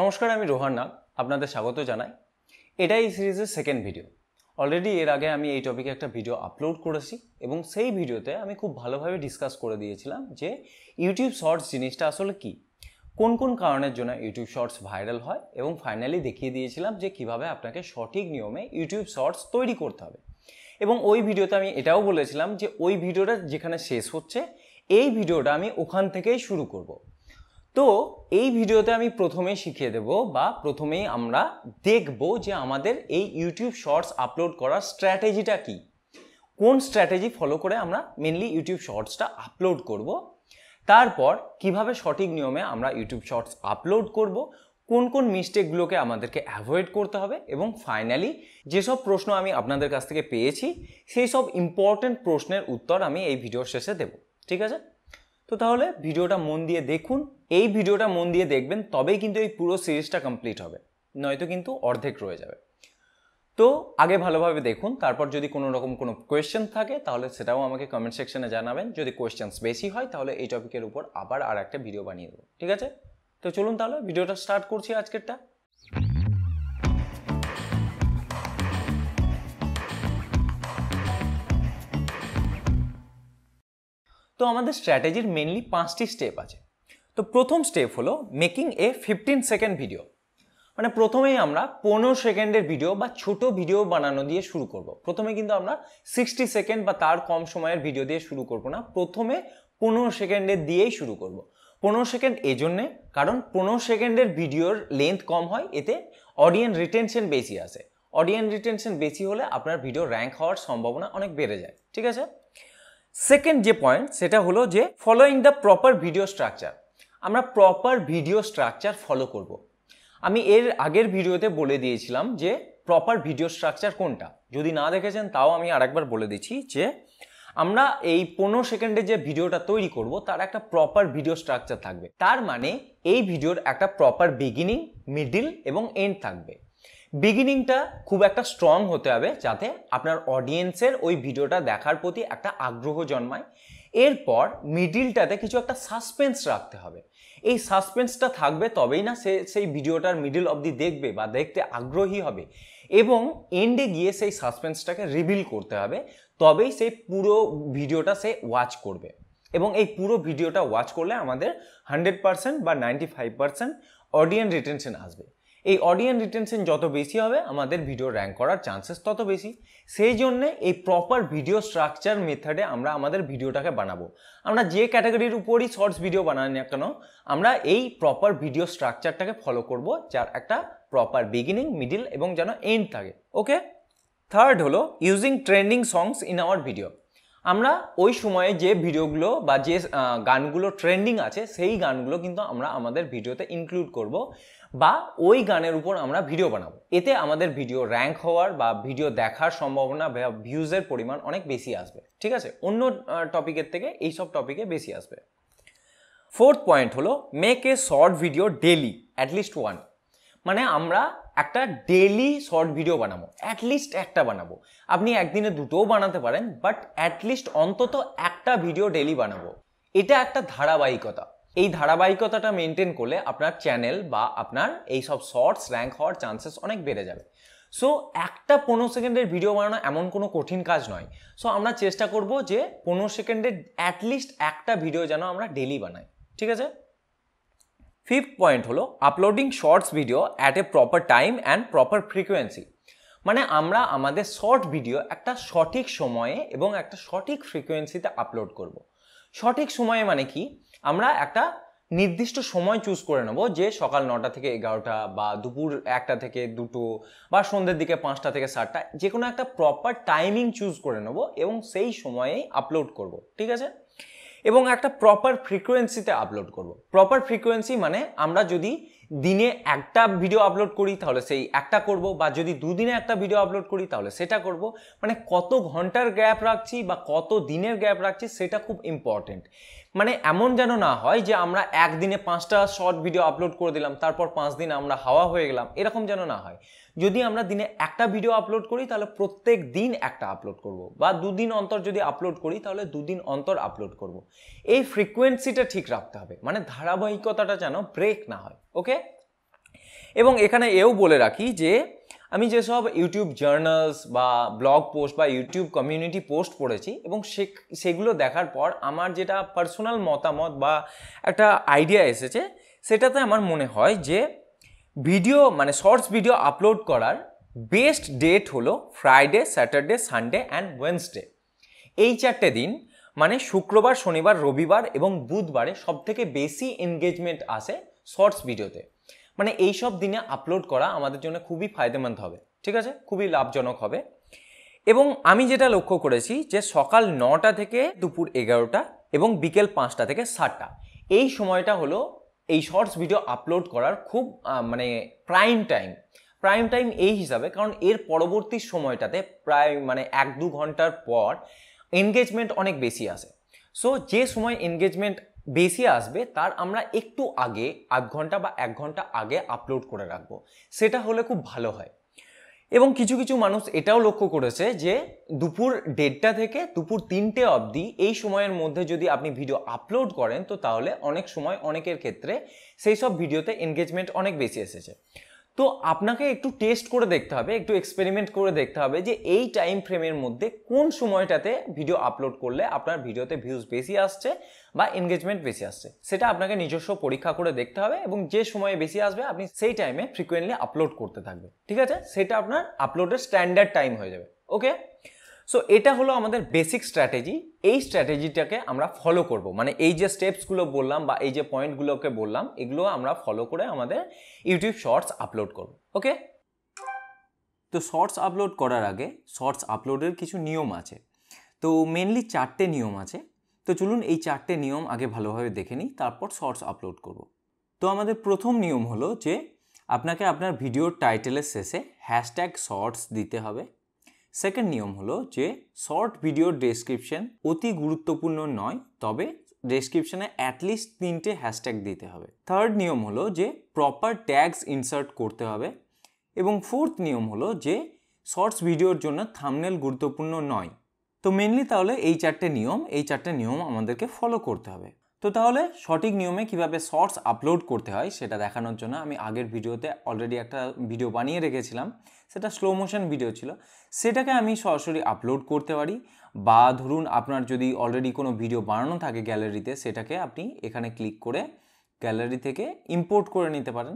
নমস্কার আমি রোহান নাগ আপনাদের স্বাগত জানাই এটাই এই সিরিজের সেকেন্ড ভিডিও অলরেডি এর আগে আমি এই টপিকে একটা ভিডিও আপলোড করেছি এবং সেই ভিডিওতে আমি খুব ভালোভাবে ডিসকাস করে দিয়েছিলাম যে ইউটিউব শর্টস জিনিসটা আসলে কি কোন কোন কারণের জন্য ইউটিউব শর্টস ভাইরাল হয় এবং ফাইনালি দেখিয়ে দিয়েছিলাম যে কিভাবে আপনাকে সঠিক নিয়মে ইউটিউব শর্টস তৈরি করতে হবে এবং ওই ভিডিওতে আমি এটাও বলেছিলাম যে ওই ভিডিওটা যেখানে শেষ হচ্ছে এই ভিডিওটা আমি ওখান থেকেই শুরু করবো তো এই ভিডিওতে আমি প্রথমে শিখিয়ে দেব বা প্রথমেই আমরা দেখব যে আমাদের এই ইউটিউব শর্টস আপলোড করার স্ট্র্যাটেজিটা কি কোন স্ট্র্যাটেজি ফলো করে আমরা মেনলি ইউটিউব শর্টসটা আপলোড করব তারপর কিভাবে সঠিক নিয়মে আমরা ইউটিউব শর্টস আপলোড করব কোন কোন মিস্টেকগুলোকে আমাদেরকে অ্যাভয়েড করতে হবে এবং ফাইনালি যেসব প্রশ্ন আমি আপনাদের কাছ থেকে পেয়েছি সেই সব ইম্পর্টেন্ট প্রশ্নের উত্তর আমি এই ভিডিওর শেষে দেব ঠিক আছে তো তাহলে ভিডিওটা মন দিয়ে দেখুন এই ভিডিওটা মন দিয়ে দেখবেন তবেই কিন্তু এই পুরো সিরিজটা কমপ্লিট হবে নয়তো কিন্তু অর্ধেক রয়ে যাবে তো আগে ভালোভাবে দেখুন তারপর যদি কোনো রকম কোনো কোয়েশ্চেন থাকে তাহলে সেটাও আমাকে কমেন্ট সেকশনে জানাবেন যদি কোয়েশ্চেন্স বেশি হয় তাহলে এই টপিকের উপর আবার আর একটা ভিডিও বানিয়ে দেবো ঠিক আছে তো চলুন তাহলে ভিডিওটা স্টার্ট করছি আজকেরটা তো আমাদের স্ট্র্যাটেজির মেনলি পাঁচটি স্টেপ আছে তো প্রথম স্টেপ হলো making a fifteen second video মানে প্রথমেই আমরা পনেরো সেকেন্ডের ভিডিও বা ছোট ভিডিও বানানো দিয়ে শুরু করব। প্রথমে কিন্তু আমরা সিক্সটি সেকেন্ড বা তার কম সময়ের ভিডিও দিয়ে শুরু করব না প্রথমে পনেরো সেকেন্ডের দিয়েই শুরু করব। পনেরো সেকেন্ড এই জন্যে কারণ পনেরো সেকেন্ডের ভিডিওর লেন্থ কম হয় এতে অডিয়েন্স রিটেনশন বেশি আসে অডিয়েন্স রিটেনশন বেশি হলে আপনার ভিডিও র্যাঙ্ক হওয়ার সম্ভাবনা অনেক বেড়ে যায় ঠিক আছে সেকেন্ড যে পয়েন্ট সেটা হলো যে following the proper video structure আমরা প্রপার ভিডিও স্ট্রাকচার ফলো করব। আমি এর আগের ভিডিওতে বলে দিয়েছিলাম যে প্রপার ভিডিও স্ট্রাকচার কোনটা যদি না দেখেছেন তাও আমি আরেকবার বলে দিচ্ছি যে আমরা এই পনেরো সেকেন্ডে যে ভিডিওটা তৈরি করব তার একটা প্রপার ভিডিও স্ট্রাকচার থাকবে তার মানে এই ভিডিওর একটা প্রপার বিগিনিং মিডিল এবং এন্ড থাকবে বিগিনিংটা খুব একটা স্ট্রং হতে হবে যাতে আপনার অডিয়েন্সের ওই ভিডিওটা দেখার প্রতি একটা আগ্রহ জন্মায় এরপর মিডিলটাতে কিছু একটা সাসপেন্স রাখতে হবে এই সাসপেন্সটা থাকবে তবেই না সে সেই ভিডিওটার মিডিল অবধি দেখবে বা দেখতে আগ্রহী হবে এবং এন্ডে গিয়ে সেই সাসপেন্সটাকে রিভিল করতে হবে তবেই সেই পুরো ভিডিওটা সে ওয়াচ করবে এবং এই পুরো ভিডিওটা ওয়াচ করলে আমাদের হান্ড্রেড পারসেন্ট বা ninety five percent audience retention আসবে এই অডিয়েন্স রিটেনশন যত বেশি হবে আমাদের ভিডিও র্যাঙ্ক করার চান্সেস তত বেশি সেই জন্যে এই প্রপার ভিডিও স্ট্রাকচার মেথডে আমরা আমাদের ভিডিওটাকে বানাবো আমরা যে ক্যাটাগরির উপরই শর্টস ভিডিও বানাই না কেন আমরা এই প্রপার ভিডিও স্ট্রাকচারটাকে ফলো করব যার একটা প্রপার বিগিনিং মিডিল এবং যেন এন্ড থাকে ওকে থার্ড হলো using trending songs in our video আমরা ওই সময়ে যে ভিডিওগুলো বা যে গানগুলো ট্রেন্ডিং আছে সেই গানগুলো কিন্তু আমরা আমাদের ভিডিওতে ইনক্লুড করব বা ওই গানের উপর আমরা ভিডিও বানাবো এতে আমাদের ভিডিও র্যাঙ্ক হওয়ার বা ভিডিও দেখার সম্ভাবনা বা ভিউজের পরিমাণ অনেক বেশি আসবে ঠিক আছে অন্য টপিকের থেকে এই সব টপিকে বেশি আসবে ফোর্থ পয়েন্ট হলো make a short video daily at least one মানে আমরা একটা ডেলি শর্ট ভিডিও বানাবো অ্যাটলিস্ট একটা বানাবো আপনি একদিনে দুটোও বানাতে পারেন বাট অ্যাটলিস্ট অন্তত একটা ভিডিও ডেলি বানাবো এটা একটা ধারাবাহিকতা এই ধারাবাহিকতাটা মেনটেন করলে আপনার চ্যানেল বা আপনার এই সব শর্টস র্যাঙ্ক হওয়ার চান্সেস অনেক বেড়ে যাবে সো একটা পনেরো সেকেন্ডের ভিডিও বানানো এমন কোনো কঠিন কাজ নয় সো আমরা চেষ্টা করব যে পনেরো সেকেন্ডের অ্যাটলিস্ট একটা ভিডিও যেন আমরা ডেলি বানাই ঠিক আছে ফিফথ পয়েন্ট হলো uploading shorts video at a proper time and proper frequency মানে আমরা আমাদের শর্ট ভিডিও একটা সঠিক সময়ে এবং একটা সঠিক ফ্রিকোয়েন্সিতে আপলোড করব। সঠিক সময়ে মানে কি আমরা একটা নির্দিষ্ট সময় চুজ করে নেব যে সকাল নটা থেকে এগারোটা বা দুপুর একটা থেকে দুটো বা সন্ধ্যের দিকে পাঁচটা থেকে সাতটা যে কোনো একটা প্রপার টাইমিং চুজ করে নেব এবং সেই সময়েই আপলোড করব ঠিক আছে এবং একটা প্রপার ফ্রিকোয়েন্সিতে আপলোড করব। প্রপার ফ্রিকোয়েন্সি মানে আমরা যদি দিনে একটা ভিডিও আপলোড করি তাহলে সেই একটা করব বা যদি দুদিনে একটা ভিডিও আপলোড করি তাহলে সেটা করব মানে কত ঘন্টার গ্যাপ রাখছি বা কত দিনের গ্যাপ রাখছি সেটা খুব ইম্পর্টেন্ট মানে এমন যেন না হয় যে আমরা একদিনে পাঁচটা শর্ট ভিডিও আপলোড করে দিলাম তারপর পাঁচ দিন আমরা হাওয়া হয়ে গেলাম এরকম যেন না হয় যদি আমরা দিনে একটা ভিডিও আপলোড করি তাহলে প্রত্যেক দিন একটা আপলোড করব বা দুদিন অন্তর যদি আপলোড করি তাহলে দুদিন অন্তর আপলোড করব এই ফ্রিকোয়েন্সিটা ঠিক রাখতে হবে মানে ধারাবাহিকতাটা যেন ব্রেক না হয় ওকে এবং এখানে এও বলে রাখি যে আমি যেসব ইউটিউব জার্নালস বা ব্লগ পোস্ট বা ইউটিউব কমিউনিটি পোস্ট পড়েছি এবং সেগুলো দেখার পর আমার যেটা পার্সোনাল মতামত বা একটা আইডিয়া এসেছে সেটাতে আমার মনে হয় যে ভিডিও মানে শর্টস ভিডিও আপলোড করার বেস্ট ডেট হলো Friday Saturday Sunday and Wednesday এই চারটে দিন মানে শুক্রবার শনিবার রবিবার এবং বুধবারে সব থেকে বেশি এনগেজমেন্ট আসে শর্টস ভিডিওতে মানে এই সব দিনে আপলোড করা আমাদের জন্য খুবই ফায়দেমন্দ হবে ঠিক আছে খুবই লাভজনক হবে এবং আমি যেটা লক্ষ্য করেছি যে সকাল নটা থেকে দুপুর এগারোটা এবং বিকেল পাঁচটা থেকে সাতটা এই সময়টা হলো এই শর্টস ভিডিও আপলোড করার খুব মানে প্রাইম টাইম প্রাইম টাইম এই হিসাবে কারণ এর পরবর্তী সময়টাতে প্রায় মানে এক দু ঘন্টার পর এনগেজমেন্ট অনেক বেশি আসে সো যে সময় এনগেজমেন্ট বেশি আসবে তার আমরা একটু আগে আধ ঘন্টা বা এক ঘন্টা আগে আপলোড করে রাখবো সেটা হলে খুব ভালো হয় এবং কিছু কিছু মানুষ এটাও লক্ষ্য করেছে যে দুপুর দেড়টা থেকে দুপুর তিনটে অবধি এই সময়ের মধ্যে যদি আপনি ভিডিও আপলোড করেন তো তাহলে অনেক সময় অনেকের ক্ষেত্রে সেই সব ভিডিওতে এনগেজমেন্ট অনেক বেশি এসেছে তো আপনাকে একটু টেস্ট করে দেখতে হবে একটু এক্সপেরিমেন্ট করে দেখতে হবে যে এই টাইম ফ্রেমের মধ্যে কোন সময়টাতে ভিডিও আপলোড করলে আপনার ভিডিওতে ভিউজ বেশি আসছে বা এনগেজমেন্ট বেশি আসছে সেটা আপনাকে নিজস্ব পরীক্ষা করে দেখতে হবে এবং যে সময়ে বেশি আসবে আপনি সেই টাইমে ফ্রিকোয়েন্টলি আপলোড করতে থাকবে ঠিক আছে সেটা আপনার আপলোডের স্ট্যান্ডার্ড টাইম হয়ে যাবে ওকে সো এটা হলো আমাদের বেসিক স্ট্র্যাটেজি এই স্ট্র্যাটেজিটাকে আমরা ফলো করব মানে এই যে স্টেপসগুলো বললাম বা এই যে পয়েন্টগুলোকে বললাম এগুলো আমরা ফলো করে আমাদের ইউটিউব শর্টস আপলোড করব ওকে তো শর্টস আপলোড করার আগে শর্টস আপলোডের কিছু নিয়ম আছে তো মেনলি চারটে নিয়ম আছে তো চলুন এই চারটে নিয়ম আগে ভালোভাবে দেখে নিই তারপর শর্টস আপলোড করব তো আমাদের প্রথম নিয়ম হলো যে আপনাকে আপনার ভিডিওর টাইটেলের শেষে হ্যাশট্যাগ শর্টস দিতে হবে সেকেন্ড নিয়ম হলো যে শর্ট ভিডিওর ডেসক্রিপশন অতি গুরুত্বপূর্ণ নয় তবে ডেসক্রিপশনে অ্যাটলিস্ট তিনটে হ্যাশট্যাগ দিতে হবে থার্ড নিয়ম হলো যে প্রপার ট্যাগস ইনসার্ট করতে হবে এবং ফোর্থ নিয়ম হলো যে শর্টস ভিডিওর জন্য থামনেল গুরুত্বপূর্ণ নয় তো মেনলি তাহলে এই চারটে নিয়ম এই চারটে নিয়ম আমাদেরকে ফলো করতে হবে তো তাহলে সঠিক নিয়মে কিভাবে শর্টস আপলোড করতে হয় সেটা দেখানোর জন্য আমি আগের ভিডিওতে অলরেডি একটা ভিডিও বানিয়ে রেখেছিলাম সেটা স্লো মোশন ভিডিও ছিল সেটাকে আমি সরাসরি আপলোড করতে পারি বা ধরুন আপনার যদি অলরেডি কোনো ভিডিও বানানো থাকে গ্যালারিতে সেটাকে আপনি এখানে ক্লিক করে গ্যালারি থেকে ইম্পোর্ট করে নিতে পারেন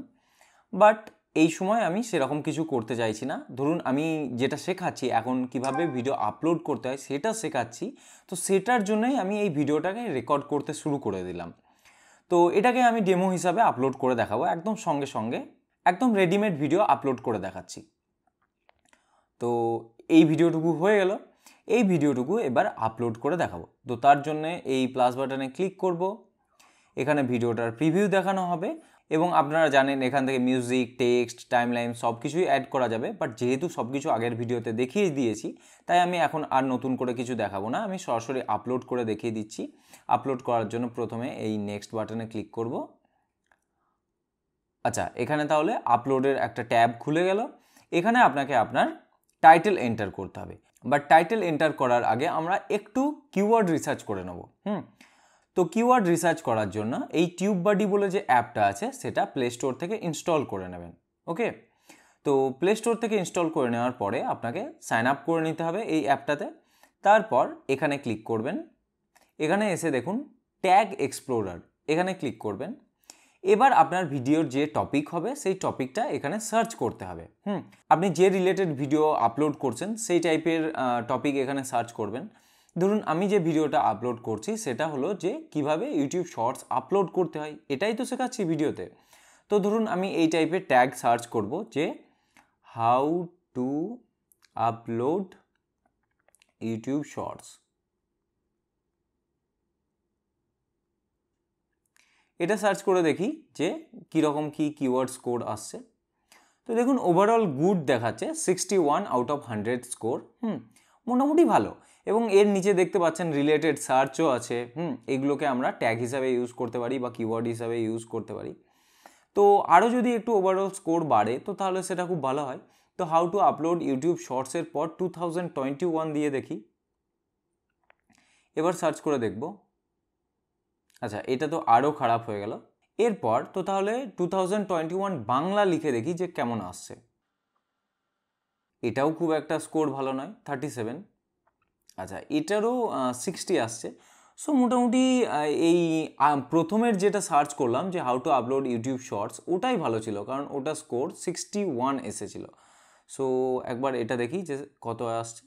বাট এই সময় আমি সেরকম কিছু করতে চাইছি না ধরুন আমি যেটা শেখাচ্ছি এখন কিভাবে ভিডিও আপলোড করতে হয় সেটা শেখাচ্ছি তো সেটার জন্যই আমি এই ভিডিওটাকে রেকর্ড করতে শুরু করে দিলাম তো এটাকে আমি ডেমো হিসাবে আপলোড করে দেখাবো একদম সঙ্গে সঙ্গে একদম রেডিমেড ভিডিও আপলোড করে দেখাচ্ছি তো এই ভিডিওটুকু হয়ে গেল এই ভিডিওটুকু এবার আপলোড করে দেখাবো তো তার জন্য এই প্লাস বাটনে ক্লিক করব এখানে ভিডিওটার প্রিভিউ দেখানো হবে এবং আপনারা জানেন এখান থেকে মিউজিক টেক্সট টাইমলাইন সব কিছুই অ্যাড করা যাবে বাট যেহেতু সব কিছু আগের ভিডিওতে দেখিয়ে দিয়েছি তাই আমি এখন আর নতুন করে কিছু দেখাবো না আমি সরাসরি আপলোড করে দেখিয়ে দিচ্ছি আপলোড করার জন্য প্রথমে এই নেক্সট বাটনে ক্লিক করব আচ্ছা এখানে তাহলে আপলোডের একটা ট্যাব খুলে গেল এখানে আপনাকে আপনার টাইটেল এন্টার করতে হবে বাট টাইটেল এন্টার করার আগে আমরা একটু কিওয়ার্ড রিসার্চ করে নেবো হুম তো কিওয়ার্ড রিসার্চ করার জন্য এই টিউব বাডি বলে যে অ্যাপটা আছে সেটা প্লে স্টোর থেকে ইনস্টল করে নেবেন ওকে তো প্লে স্টোর থেকে ইনস্টল করে নেওয়ার পরে আপনাকে সাইন আপ করে নিতে হবে এই অ্যাপটাতে তারপর এখানে ক্লিক করবেন এখানে এসে দেখুন ট্যাগ এক্সপ্লোরার এখানে ক্লিক করবেন এবার আপনার ভিডিওর যে টপিক হবে সেই টপিকটা এখানে সার্চ করতে হবে হুম আপনি যে রিলেটেড ভিডিও আপলোড করছেন সেই টাইপের টপিক এখানে সার্চ করবেন ধরুন আমি যে ভিডিওটা আপলোড করছি সেটা হলো যে কিভাবে ইউটিউব শর্টস আপলোড করতে হয় এটাই তো শেখাচ্ছি ভিডিওতে তো ধরুন আমি এই টাইপের ট্যাগ সার্চ করব যে how to upload YouTube shorts এটা সার্চ করে দেখি যে কীরকম কী কিওয়ার্ড স্কোর আসছে তো দেখুন ওভারঅল গুড দেখাচ্ছে sixty one out of hundred score hmm মোটামুটি ভালো এবং এর নিচে দেখতে পাচ্ছেন রিলেটেড সার্চও আছে হুম এগুলোকে আমরা ট্যাগ হিসাবে ইউজ করতে পারি বা কিওয়ার্ড হিসাবে ইউজ করতে পারি তো আরও যদি একটু ওভারঅল স্কোর বাড়ে তো তাহলে সেটা খুব ভালো হয় তো হাউ টু আপলোড ইউটিউব শর্টসের পর টু থাউজেন্ড টোয়েন্টি ওয়ান দিয়ে দেখি এবার সার্চ করে দেখব আচ্ছা এটা তো আরও খারাপ হয়ে গেল এরপর তো তাহলে two thousand twenty one Bangla লিখে দেখি যে কেমন আসছে এটাও খুব একটা স্কোর ভালো নয় থার্টি সেভেন আচ্ছা এটারও সিক্সটি আসছে সো মোটামুটি এই প্রথমের যেটা সার্চ করলাম যে how to upload YouTube shorts ওটাই ভালো ছিল কারণ ওটা স্কোর সিক্সটি ওয়ান এসেছিল সো একবার এটা দেখি যে কত আসছে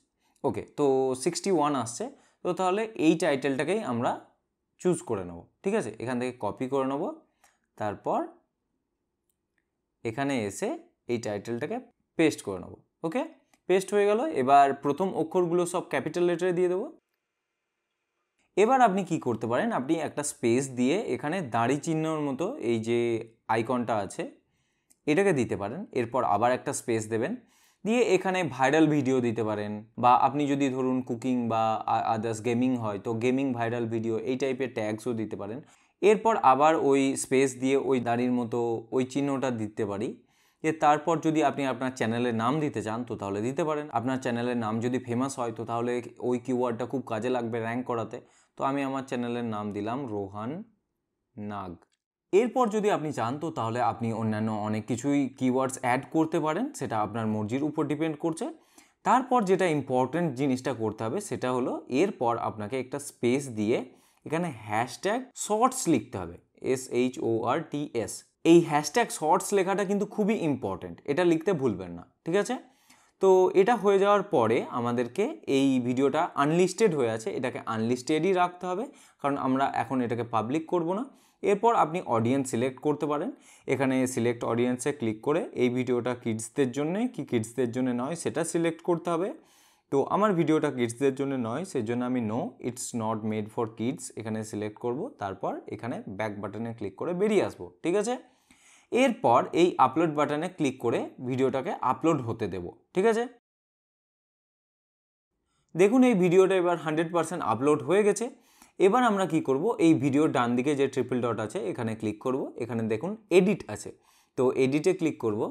ওকে তো সিক্সটি ওয়ান আসছে তো তাহলে এই টাইটেলটাকেই আমরা চুজ করে নেব ঠিক আছে এখান থেকে কপি করে নেব তারপর এখানে এসে এই টাইটেলটাকে পেস্ট করে নেব ওকে পেস্ট হয়ে গেল এবার প্রথম অক্ষরগুলো সব ক্যাপিটাল লেটারে দিয়ে দেবো এবার আপনি কি করতে পারেন আপনি একটা স্পেস দিয়ে এখানে দাড়ি চিহ্নর মতো এই যে আইকনটা আছে এটাকে দিতে পারেন এরপর আবার একটা স্পেস দেবেন দিয়ে এখানে ভাইরাল ভিডিও দিতে পারেন বা আপনি যদি ধরুন কুকিং বা আদার্স গেমিং হয় তো গেমিং ভাইরাল ভিডিও এই টাইপের ট্যাগসও দিতে পারেন এরপর আবার ওই স্পেস দিয়ে ওই দাড়ির মতো ওই চিহ্নটা দিতে পারি যে তারপর যদি আপনি আপনার চ্যানেলের নাম দিতে চান তো তাহলে দিতে পারেন আপনার চ্যানেলের নাম যদি ফেমাস হয় তো তাহলে ওই কিওয়ার্ডটা খুব কাজে লাগবে র্যাঙ্ক করাতে তো আমি আমার চ্যানেলের নাম দিলাম রোহান নাগ এরপর যদি আপনি চান তো তাহলে আপনি অন্যান্য অনেক কিছুই কিওয়ার্ডস অ্যাড করতে পারেন সেটা আপনার মর্জির উপর ডিপেন্ড করছে তারপর যেটা ইম্পর্ট্যান্ট জিনিসটা করতে হবে সেটা হলো এরপর আপনাকে একটা স্পেস দিয়ে এখানে হ্যাশট্যাগ শর্টস লিখতে হবে S H O R T S এই হ্যাশট্যাগ শর্টস লেখাটা কিন্তু খুবই ইম্পর্ট্যান্ট এটা লিখতে ভুলবেন না ঠিক আছে তো এটা হয়ে যাওয়ার পরে আমাদেরকে এই ভিডিওটা আনলিস্টেড হয়ে আছে এটাকে আনলিস্টেডই রাখতে হবে কারণ আমরা এখন এটাকে পাবলিক করব না এরপর আপনি অডিয়েন্স সিলেক্ট করতে পারেন এখানে সিলেক্ট অডিয়েন্সে ক্লিক করে এই ভিডিওটা কিডসদের জন্য কি কিডসদের জন্য নয় সেটা সিলেক্ট করতে হবে তো আমার ভিডিওটা কিডসদের জন্য নয় সেজন্য আমি no it's not made for kids এখানে সিলেক্ট করব তারপর এখানে ব্যাক বাটনে ক্লিক করে বেরিয়ে আসবো ঠিক আছে এরপর এই আপলোড বাটনে ক্লিক করে ভিডিওটাকে আপলোড হতে দেব ঠিক আছে দেখুন এই ভিডিওটা এবার হান্ড্রেড পারসেন্ট আপলোড হয়ে গেছে এবার আমরা কি করব এই ভিডিওর ডান দিকে যে ট্রিপল ডট আছে এখানে ক্লিক করব এখানে দেখুন এডিট আছে তো এডিটে ক্লিক করব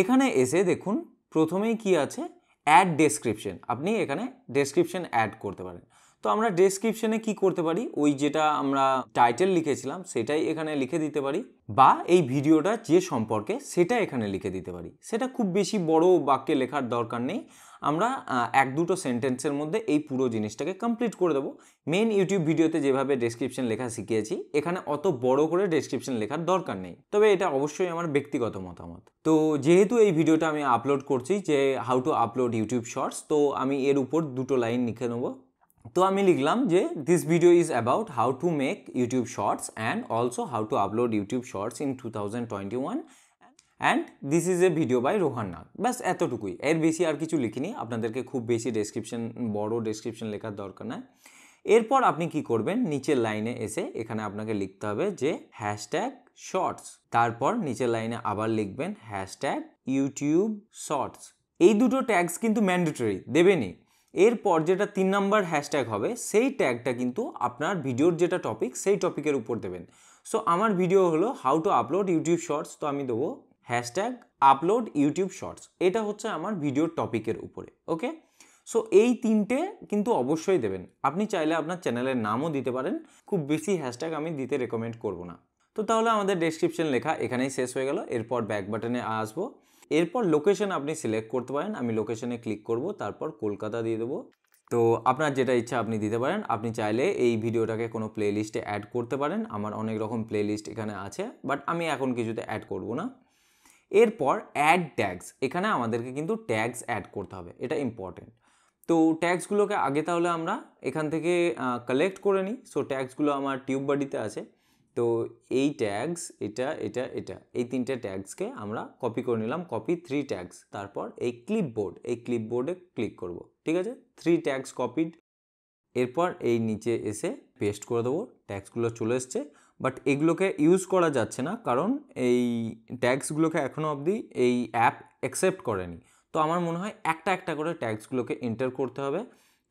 এখানে এসে দেখুন প্রথমেই কি আছে অ্যাড ডেসক্রিপশন আপনি এখানে ডেসক্রিপশন অ্যাড করতে পারেন তো আমরা ডেসক্রিপশনে কি করতে পারি ওই যেটা আমরা টাইটেল লিখেছিলাম সেটাই এখানে লিখে দিতে পারি বা এই ভিডিওটা যে সম্পর্কে সেটা এখানে লিখে দিতে পারি সেটা খুব বেশি বড় বাক্যে লেখার দরকার নেই আমরা এক দুটো সেন্টেন্সের মধ্যে এই পুরো জিনিসটাকে কমপ্লিট করে দেবো মেন ইউটিউব ভিডিওতে যেভাবে ডেসক্রিপশন লেখা শিখিয়েছি এখানে অত বড় করে ডেসক্রিপশন লেখার দরকার নেই তবে এটা অবশ্যই আমার ব্যক্তিগত মতামত তো যেহেতু এই ভিডিওটা আমি আপলোড করছি যে how to upload YouTube shorts তো আমি এর উপর দুটো লাইন লিখে নেবো তো আমি লিখলাম যে this video is about how to make YouTube shorts and also how to upload YouTube shorts in two thousand twenty one and this is a video by Rohan Nag ব্যাস এতটুকুই এর বেশি আর কিছু লিখিনি আপনাদেরকে খুব বেশি ডেসক্রিপশন বড় ডেসক্রিপশন লেখার দরকার নয় এরপর আপনি কি করবেন নিচের লাইনে এসে এখানে আপনাকে লিখতে হবে যে হ্যাশট্যাগ শর্টস তারপর নিচের লাইনে আবার লিখবেন হ্যাশট্যাগ ইউটিউব শর্টস এই দুটো ট্যাগস কিন্তু ম্যান্ডেটরি দেবেনি এরপর যেটা তিন নাম্বার হ্যাশট্যাগ হবে সেই ট্যাগটা কিন্তু আপনার ভিডিওর যেটা টপিক সেই টপিকের উপর দেবেন সো আমার ভিডিও হলো how to upload YouTube shorts তো আমি দেবো হ্যাশট্যাগ আপলোড ইউটিউব শর্টস এটা হচ্ছে আমার ভিডিওর টপিকের উপরে ওকে সো এই তিনটে কিন্তু অবশ্যই দেবেন আপনি চাইলে আপনার চ্যানেলের নামও দিতে পারেন খুব বেশি হ্যাশট্যাগ আমি দিতে রেকমেন্ড করব না তো তাহলে আমাদের ডেসক্রিপশন লেখা এখানেই শেষ হয়ে গেল এরপর ব্যাক বাটনে আসবো এরপর লোকেশন আপনি সিলেক্ট করতে পারেন আমি লোকেশনে ক্লিক করব তারপর কলকাতা দিয়ে দেবো তো আপনার যেটা ইচ্ছা আপনি দিতে পারেন আপনি চাইলে এই ভিডিওটাকে কোনো প্লেলিস্টে অ্যাড করতে পারেন আমার অনেক রকম প্লেলিস্ট এখানে আছে বাট আমি এখন কিছুতে অ্যাড করব না এরপর অ্যাড ট্যাগস এখানে আমাদেরকে কিন্তু ট্যাগস অ্যাড করতে হবে এটা ইম্পর্টেন্ট তো ট্যাগসগুলোকে আগে তাহলে আমরা এখান থেকে কালেক্ট করে নিই সো ট্যাগসগুলো আমার টিউব বাডিতে আছে তো এই ট্যাগস এটা এটা এটা এই তিনটে ট্যাগসকে আমরা কপি করে নিলাম কপি থ্রি ট্যাগস তারপর এই ক্লিপবোর্ড এই ক্লিপবোর্ডে ক্লিক করব ঠিক আছে থ্রি ট্যাগস কপিড এরপর এই নিচে এসে পেস্ট করে দেবো ট্যাক্সগুলো চলে এসছে বাট এগুলোকে ইউজ করা যাচ্ছে না কারণ এই ট্যাক্সগুলোকে এখনও অবধি এই অ্যাপ অ্যাকসেপ্ট করেনি তো আমার মনে হয় একটা একটা করে ট্যাক্সগুলোকে এন্টার করতে হবে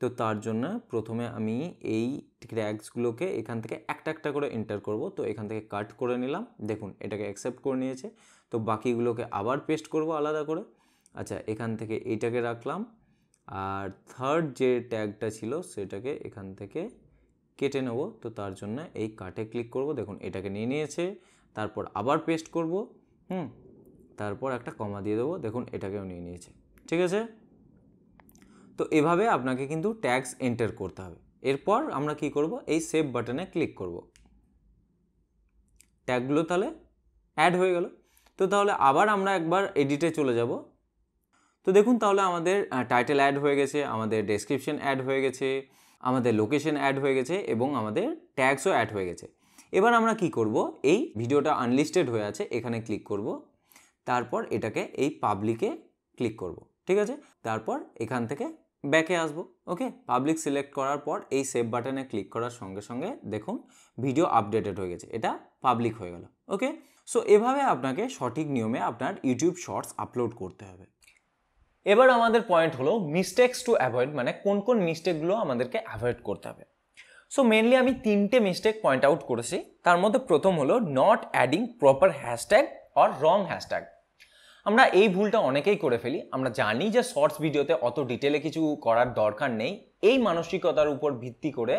তো তার জন্য প্রথমে আমি এই ক্র্যাক্সগুলোকে এখান থেকে একটা একটা করে এন্টার করব তো এখান থেকে কাট করে নিলাম দেখুন এটাকে অ্যাকসেপ্ট করে নিয়েছে তো বাকিগুলোকে আবার পেস্ট করব আলাদা করে আচ্ছা এখান থেকে এইটাকে রাখলাম আর থার্ড যে ট্যাগটা ছিল সেটাকে এখান থেকে কেটে নেব তো তার জন্য এই কাটে ক্লিক করব দেখুন এটাকে নিয়ে নিয়েছে তারপর আবার পেস্ট করব হুম তারপর একটা কমা দিয়ে দেবো দেখুন এটাকেও নিয়ে নিয়েছে ঠিক আছে তো এভাবে আপনাকে কিন্তু ট্যাক্স এন্টার করতে হবে এরপর আমরা কি করব এই সেভ বাটনে ক্লিক করব ট্যাগগুলো তাহলে অ্যাড হয়ে গেল তো তাহলে আবার আমরা একবার এডিটে চলে যাব তো দেখুন তাহলে আমাদের টাইটেল অ্যাড হয়ে গেছে আমাদের ডেসক্রিপশন অ্যাড হয়ে গেছে আমাদের লোকেশন অ্যাড হয়ে গেছে এবং আমাদের ট্যাক্সও অ্যাড হয়ে গেছে এবার আমরা কি করব এই ভিডিওটা আনলিস্টেড হয়ে আছে এখানে ক্লিক করব তারপর এটাকে এই পাবলিকে ক্লিক করব ঠিক আছে তারপর এখান থেকে ব্যাকে আসবো ওকে পাবলিক সিলেক্ট করার পর এই সেভ বাটনে ক্লিক করার সঙ্গে সঙ্গে দেখুন ভিডিও আপডেটেড হয়ে গেছে এটা পাবলিক হয়ে গেল ওকে সো এভাবে আপনাকে সঠিক নিয়মে আপনার ইউটিউব শর্টস আপলোড করতে হবে এবার আমাদের পয়েন্ট হলো মিস্টেক্স টু অ্যাভয়েড মানে কোন কোন মিস্টেকগুলো আমাদেরকে অ্যাভয়েড করতে হবে সো মেনলি আমি তিনটে মিস্টেক পয়েন্ট আউট করেছি তার মধ্যে প্রথম হলো not adding proper hashtag or wrong hashtag আমরা এই ভুলটা অনেকেই করে ফেলি আমরা জানি যে শর্টস ভিডিওতে অত ডিটেলে কিছু করার দরকার নেই এই মানসিকতার উপর ভিত্তি করে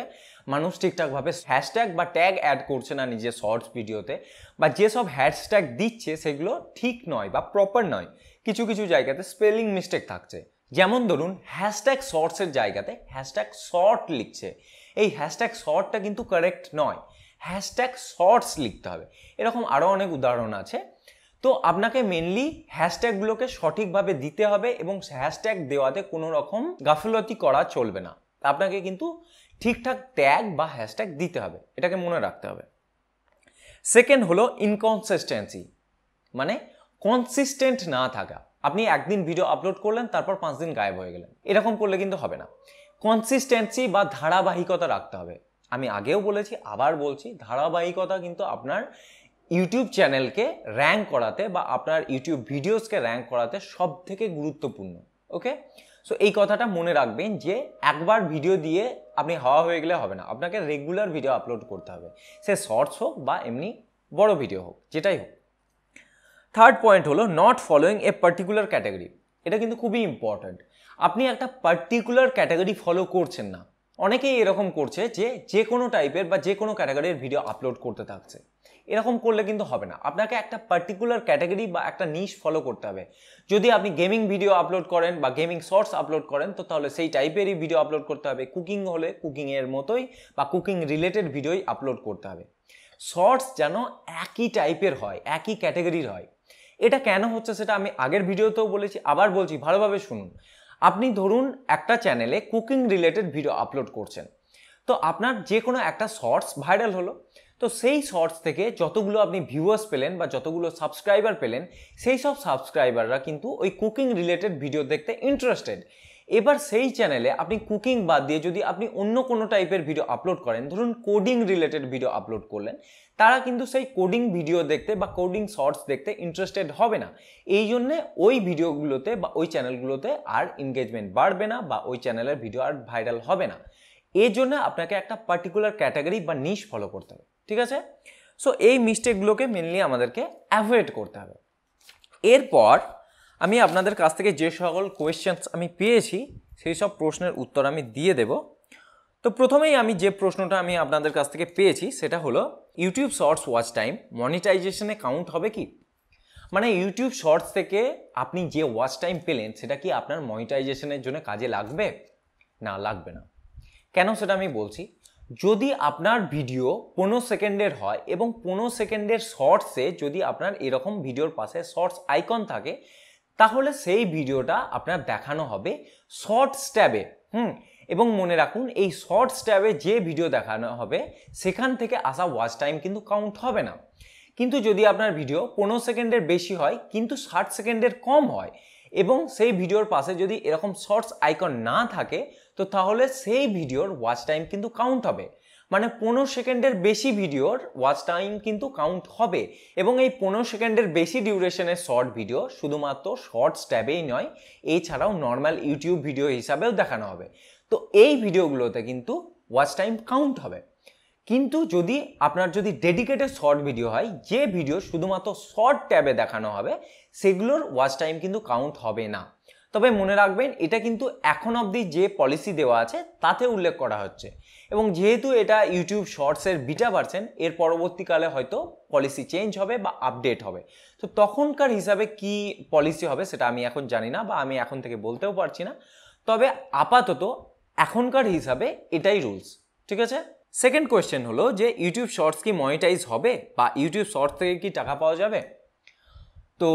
মানুষ ঠিকঠাকভাবে হ্যাশট্যাগ বা ট্যাগ অ্যাড করছে না নিজের শর্টস ভিডিওতে বা যেসব হ্যাশট্যাগ দিচ্ছে সেগুলো ঠিক নয় বা প্রপার নয় কিছু কিছু জায়গাতে স্পেলিং মিস্টেক থাকছে যেমন ধরুন হ্যাশট্যাগ শর্টসের জায়গাতে হ্যাশট্যাগ শর্ট লিখছে এই হ্যাশট্যাগ শর্টটা কিন্তু কারেক্ট নয় হ্যাশট্যাগ শর্টস লিখতে হবে এরকম আরও অনেক উদাহরণ আছে তো আপনাকে মেনলি হ্যাশট্যাগুলোকে সঠিকভাবে দিতে হবে এবং হ্যাশট্যাগ দেওয়াতে কোনো রকম গাফিলতি করা চলবে না আপনাকে কিন্তু ঠিকঠাক ট্যাগ বা হ্যাশট্যাগ দিতে হবে এটাকে মনে রাখতে হবে সেকেন্ড হলো ইনকনসিস্টেন্সি মানে কনসিস্টেন্ট না থাকা আপনি একদিন ভিডিও আপলোড করলেন তারপর পাঁচ দিন গায়েব হয়ে গেলেন এরকম করলে কিন্তু হবে না কনসিস্টেন্সি বা ধারাবাহিকতা রাখতে হবে আমি আগেও বলেছি আবার বলছি ধারাবাহিকতা কিন্তু আপনার ইউটিউব চ্যানেলকে র্যাঙ্ক করাতে বা আপনার ইউটিউব ভিডিওসকে র্যাঙ্ক করাতে সব থেকে গুরুত্বপূর্ণ ওকে সো এই কথাটা মনে রাখবেন যে একবার ভিডিও দিয়ে আপনি হাওয়া হয়ে গেলে হবে না আপনাকে রেগুলার ভিডিও আপলোড করতে হবে সে শর্টস হোক বা এমনি বড় ভিডিও হোক যেটাই হোক থার্ড পয়েন্ট হলো not following a particular category এটা কিন্তু খুবই ইম্পর্ট্যান্ট আপনি একটা পার্টিকুলার ক্যাটাগরি ফলো করছেন না অনেকেই এরকম করছে যে যে কোনো টাইপের বা যে কোনো ক্যাটাগরির ভিডিও আপলোড করতে থাকছে এরকম করলে কিন্তু হবে না আপনাকে একটা পার্টিকুলার ক্যাটাগরি বা একটা নিশ ফলো করতে হবে যদি আপনি গেমিং ভিডিও আপলোড করেন বা গেমিং শর্টস আপলোড করেন তো তাহলে সেই টাইপেরই ভিডিও আপলোড করতে হবে কুকিং হলে কুকিংয়ের মতোই বা কুকিং রিলেটেড ভিডিওই আপলোড করতে হবে শর্টস যেন একই টাইপের হয় একই ক্যাটাগরির হয় এটা কেন হচ্ছে সেটা আমি আগের ভিডিওতেও বলেছি আবার বলছি ভালোভাবে শুনুন আপনি ধরুন একটা চ্যানেলে কুকিং রিলেটেড ভিডিও আপলোড করছেন তো আপনার যে কোনো একটা শর্টস ভাইরাল হলো তো সেই শর্টস থেকে যতগুলো আপনি ভিউয়ার্স পেলেন বা যতগুলো সাবস্ক্রাইবার পেলেন সেই সব সাবস্ক্রাইবাররা কিন্তু ওই কুকিং রিলেটেড ভিডিও দেখতে ইন্টারেস্টেড এবার সেই চ্যানেলে আপনি কুকিং বাদ দিয়ে যদি আপনি অন্য কোনো টাইপের ভিডিও আপলোড করেন ধরুন কোডিং রিলেটেড ভিডিও আপলোড করলেন তারা কিন্তু সেই কোডিং ভিডিও দেখতে বা কোডিং শর্টস দেখতে ইন্টারেস্টেড হবে না এই জন্যে ওই ভিডিওগুলোতে বা ওই চ্যানেলগুলোতে আর এনগেজমেন্ট বাড়বে না বা ওই চ্যানেলের ভিডিও আর ভাইরাল হবে না এই জন্য আপনাকে একটা পার্টিকুলার ক্যাটাগরি বা নিশ ফলো করতে হবে ঠিক আছে সো এই মিস্টেকগুলোকে মেনলি আমাদেরকে অ্যাভয়েড করতে হবে এরপর আমি আপনাদের কাছ থেকে যে সকল কোয়েশ্চেন্স আমি পেয়েছি সেই সব প্রশ্নের উত্তর আমি দিয়ে দেব তো প্রথমেই আমি যে প্রশ্নটা আমি আপনাদের কাছ থেকে পেয়েছি সেটা হলো ইউটিউব শর্টস ওয়াচ টাইম মনিটাইজেশনে কাউন্ট হবে কি মানে ইউটিউব শর্টস থেকে আপনি যে ওয়াচ টাইম পেলেন সেটা কি আপনার মনিটাইজেশনের জন্য কাজে লাগবে না লাগবে না কেন সেটা আমি বলছি যদি আপনার ভিডিও পনেরো সেকেন্ডের হয় এবং পনেরো সেকেন্ডের শর্টসে যদি আপনার এরকম ভিডিওর পাশে শর্টস আইকন থাকে তাহলে সেই ভিডিওটা আপনার দেখানো হবে শর্টস ট্যাবে হুম এবং মনে রাখুন এই শর্টস ট্যাবে যে ভিডিও দেখানো হবে সেখান থেকে আসা ওয়াচ টাইম কিন্তু কাউন্ট হবে না কিন্তু যদি আপনার ভিডিও পনেরো সেকেন্ডের বেশি হয় কিন্তু ষাট সেকেন্ডের কম হয় এবং সেই ভিডিওর পাশে যদি এরকম শর্টস আইকন না থাকে তো তাহলে সেই ভিডিওর ওয়াচ টাইম কিন্তু কাউন্ট হবে মানে পনেরো সেকেন্ডের বেশি ভিডিওর ওয়াচ টাইম কিন্তু কাউন্ট হবে এবং এই পনেরো সেকেন্ডের বেশি ডিউরেশনের শর্ট ভিডিও শুধুমাত্র শর্টস ট্যাবেই নয় এছাড়াও নর্মাল ইউটিউব ভিডিও হিসাবেও দেখানো হবে তো এই ভিডিওগুলোতে কিন্তু ওয়াচ টাইম কাউন্ট হবে কিন্তু যদি আপনার যদি ডেডিকেটেড শর্ট ভিডিও হয় যে ভিডিও শুধুমাত্র শর্ট ট্যাবে দেখানো হবে সেগুলোর ওয়াচ টাইম কিন্তু কাউন্ট হবে না তবে মনে রাখবেন এটা কিন্তু এখন অবধি যে পলিসি দেওয়া আছে তাতে উল্লেখ করা হচ্ছে এবং যেহেতু এটা ইউটিউব শর্টসের বিটা পারছেন এর পরবর্তীকালে হয়তো পলিসি চেঞ্জ হবে বা আপডেট হবে তো তখনকার হিসাবে কি পলিসি হবে সেটা আমি এখন জানি না বা আমি এখন থেকে বলতেও পারছি না তবে আপাতত এখনকার হিসাবে এটাই রুলস ঠিক আছে সেকেন্ড কোয়েশ্চেন হলো যে ইউটিউব শর্টস কি মনিটাইজ হবে বা ইউটিউব শর্টস থেকে কি টাকা পাওয়া যাবে তো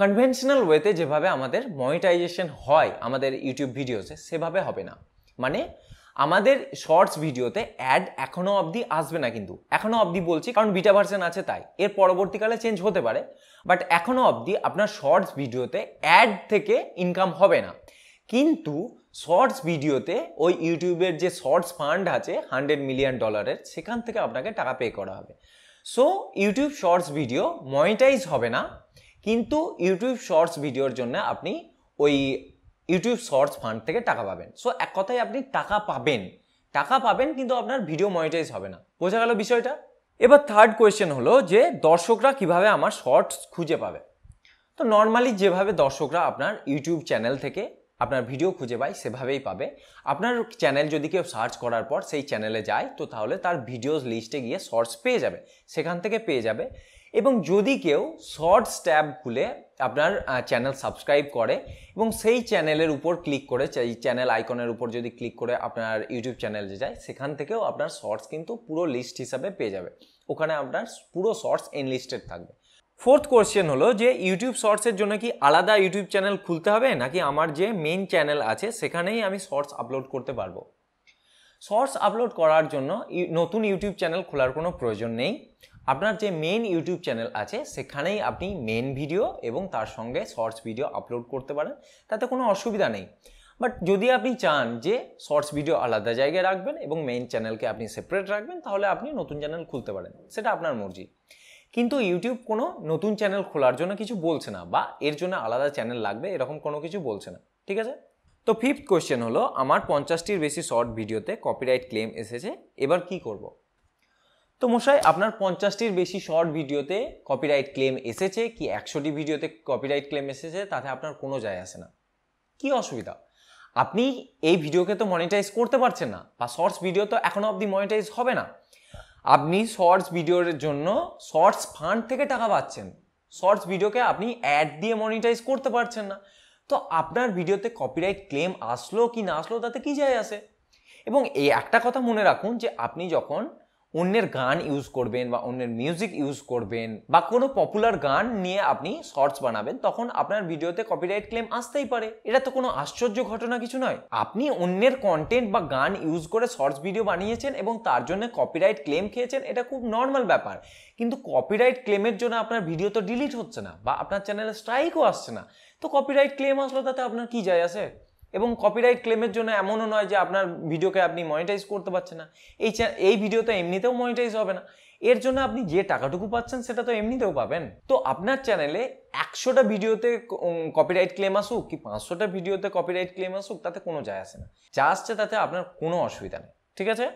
কনভেনশনাল ওয়েতে যেভাবে আমাদের মনিটাইজেশন হয় আমাদের ইউটিউব ভিডিওসে সেভাবে হবে না মানে আমাদের শর্টস ভিডিওতে অ্যাড এখনও অবধি আসবে না কিন্তু এখনও অবধি বলছি কারণ বিটা ভার্সন আছে তাই এর পরবর্তীকালে চেঞ্জ হতে পারে বাট এখনও অবধি আপনার শর্টস ভিডিওতে অ্যাড থেকে ইনকাম হবে না কিন্তু শর্টস ভিডিওতে ওই ইউটিউবের যে শর্টস ফান্ড আছে হান্ড্রেড মিলিয়ন ডলারের সেখান থেকে আপনাকে টাকা পে করা হবে so YouTube shorts video monetize হবে না কিন্তু ইউটিউব শর্টস ভিডিওর জন্য আপনি ওই ইউটিউব শর্টস ফান্ড থেকে টাকা পাবেন সো এক কথায় আপনি টাকা পাবেন টাকা পাবেন কিন্তু আপনার ভিডিও মনিটাইজ হবে না বোঝা গেল বিষয়টা এবার থার্ড কোয়েশ্চেন হলো যে দর্শকরা কিভাবে আমার শর্টস খুঁজে পাবে তো নর্মালি যেভাবে দর্শকরা আপনার ইউটিউব চ্যানেল থেকে আপনার ভিডিও খুঁজে পায় সেভাবেই পাবে আপনার চ্যানেল যদি কেউ সার্চ করার পর সেই চ্যানেলে যায় তো তাহলে তার ভিডিওস লিস্টে গিয়ে শর্টস পেয়ে যাবে সেখান থেকে পেয়ে যাবে এবং যদি কেউ শর্টস ট্যাব খুলে আপনার চ্যানেল সাবস্ক্রাইব করে এবং সেই চ্যানেলের উপর ক্লিক করে এই চ্যানেল আইকনের উপর যদি ক্লিক করে আপনার ইউটিউব চ্যানেল যে যায় সেখান থেকেও আপনার শর্টস কিন্তু পুরো লিস্ট হিসাবে পেয়ে যাবে ওখানে আপনার পুরো শর্টস এনলিস্টেড থাকবে ফোর্থ কোয়েশ্চেন হলো যে ইউটিউব শর্টসের জন্য কি আলাদা ইউটিউব চ্যানেল খুলতে হবে নাকি আমার যে মেন চ্যানেল আছে সেখানেই আমি শর্টস আপলোড করতে পারবো শর্টস আপলোড করার জন্য নতুন ইউটিউব চ্যানেল খোলার কোনো প্রয়োজন নেই আপনার যে মেন ইউটিউব চ্যানেল আছে সেখানেই আপনি মেন ভিডিও এবং তার সঙ্গে শর্টস ভিডিও আপলোড করতে পারেন তাতে কোনো অসুবিধা নেই বাট যদি আপনি চান যে শর্টস ভিডিও আলাদা জায়গায় রাখবেন এবং মেইন চ্যানেলকে আপনি সেপারেট রাখবেন তাহলে আপনি নতুন চ্যানেল খুলতে পারেন সেটা আপনার মর্জি কিন্তু ইউটিউব কোনো নতুন চ্যানেল খোলার জন্য কিছু বলছে না বা এর জন্য আলাদা চ্যানেল লাগবে এরকম কোনো কিছু বলছে না ঠিক আছে তো ফিফথ কোয়েশ্চেন হলো আমার পঞ্চাশটির বেশি শর্ট ভিডিওতে কপিরাইট ক্লেম এসেছে এবার কি করবো তো মশাই আপনার পঞ্চাশটির বেশি শর্ট ভিডিওতে কপিরাইট ক্লেম এসেছে কি একশোটি ভিডিওতে কপিরাইট ক্লেম এসেছে তাতে আপনার কোনো যায় আসে না কি অসুবিধা আপনি এই ভিডিওকে তো মনিটাইজ করতে পারছেন না বা শর্টস ভিডিও তো এখনও অবধি মনিটাইজ হবে না আপনি শর্টস ভিডিওর জন্য শর্টস ফান্ড থেকে টাকা পাচ্ছেন শর্টস ভিডিওকে আপনি অ্যাড দিয়ে মনিটাইজ করতে পারছেন না তো আপনার ভিডিওতে কপিরাইট ক্লেম আসলো কি না আসলো তাতে কী যায় আসে এবং এই একটা কথা মনে রাখুন যে আপনি যখন অন্যের গান ইউজ করবেন বা অন্যের মিউজিক ইউজ করবেন বা কোনো পপুলার গান নিয়ে আপনি শর্টস বানাবেন তখন আপনার ভিডিওতে কপিরাইট ক্লেম আসতেই পারে এটা তো কোনো আশ্চর্য ঘটনা কিছু নয় আপনি অন্যের কন্টেন্ট বা গান ইউজ করে শর্টস ভিডিও বানিয়েছেন এবং তার জন্য কপিরাইট ক্লেম খেয়েছেন এটা খুব নর্মাল ব্যাপার কিন্তু কপিরাইট ক্লেমের জন্য আপনার ভিডিও তো ডিলিট হচ্ছে না বা আপনার চ্যানেলে স্ট্রাইকও আসছে না তো কপিরাইট ক্লেম আসলো তাতে আপনার কি যায় আছে এবং কপিরাইট ক্লেমের জন্য এমনও নয় যে আপনার ভিডিওকে আপনি মনিটাইজ করতে পারছেন না এই এই ভিডিও তো এমনিতেও মনিটাইজ হবে না এর জন্য আপনি যে টাকাটুকু পাচ্ছেন সেটা তো এমনিতেও পাবেন তো আপনার চ্যানেলে একশোটা ভিডিওতে কপিরাইট ক্লেম আসুক কি পাঁচশোটা ভিডিওতে কপিরাইট ক্লেম আসুক তাতে কোনো যায় আসে না যা আসছে তাতে আপনার কোনো অসুবিধা নেই ঠিক আছে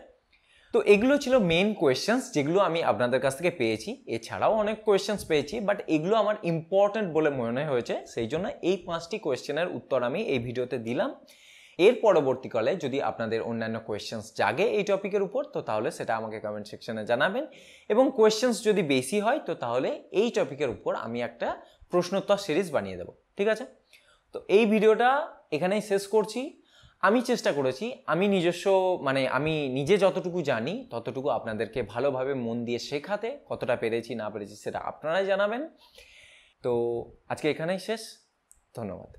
তো এগুলো ছিল মেন কোয়েশ্চেন্স যেগুলো আমি আপনাদের কাছ থেকে পেয়েছি এছাড়াও অনেক কোয়েশ্চেন্স পেয়েছি বাট এগুলো আমার ইম্পর্ট্যান্ট বলে মনে হয়েছে সেই জন্য এই পাঁচটি কোয়েশ্চেনের উত্তর আমি এই ভিডিওতে দিলাম এর পরবর্তীকালে যদি আপনাদের অন্যান্য কোয়েশ্চেন্স জাগে এই টপিকের উপর তো তাহলে সেটা আমাকে কমেন্ট সেকশনে জানাবেন এবং কোয়েশ্চেন্স যদি বেশি হয় তো তাহলে এই টপিকের উপর আমি একটা প্রশ্নোত্তর সিরিজ বানিয়ে দেবো ঠিক আছে তো এই ভিডিওটা এখানেই শেষ করছি আমি চেষ্টা করেছি আমি নিজস্ব মানে আমি নিজে যতটুকু জানি ততটুকু আপনাদেরকে ভালোভাবে মন দিয়ে শেখাতে কতটা পেরেছি না পেরেছি সেটা আপনারাই জানাবেন তো আজকে এখানেই শেষ ধন্যবাদ